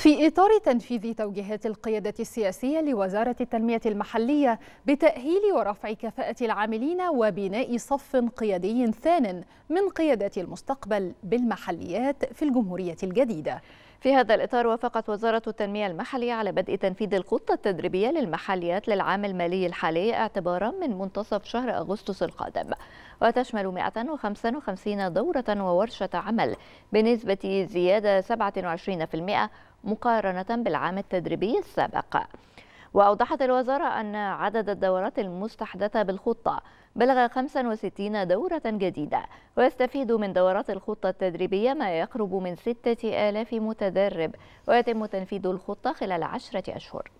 في إطار تنفيذ توجيهات القيادة السياسية لوزارة التنمية المحلية بتأهيل ورفع كفاءة العاملين وبناء صف قيادي ثان من قيادات المستقبل بالمحليات في الجمهورية الجديدة في هذا الإطار وافقت وزارة التنمية المحلية على بدء تنفيذ الخطة التدريبية للمحليات للعام المالي الحالي اعتبارا من منتصف شهر أغسطس القادم وتشمل 155 دورة وورشة عمل بنسبة زيادة 27% مقارنة بالعام التدريبي السابق وأوضحت الوزارة أن عدد الدورات المستحدثة بالخطة بلغ 65 دورة جديدة ويستفيد من دورات الخطة التدريبية ما يقرب من 6000 متدرب ويتم تنفيذ الخطة خلال 10 أشهر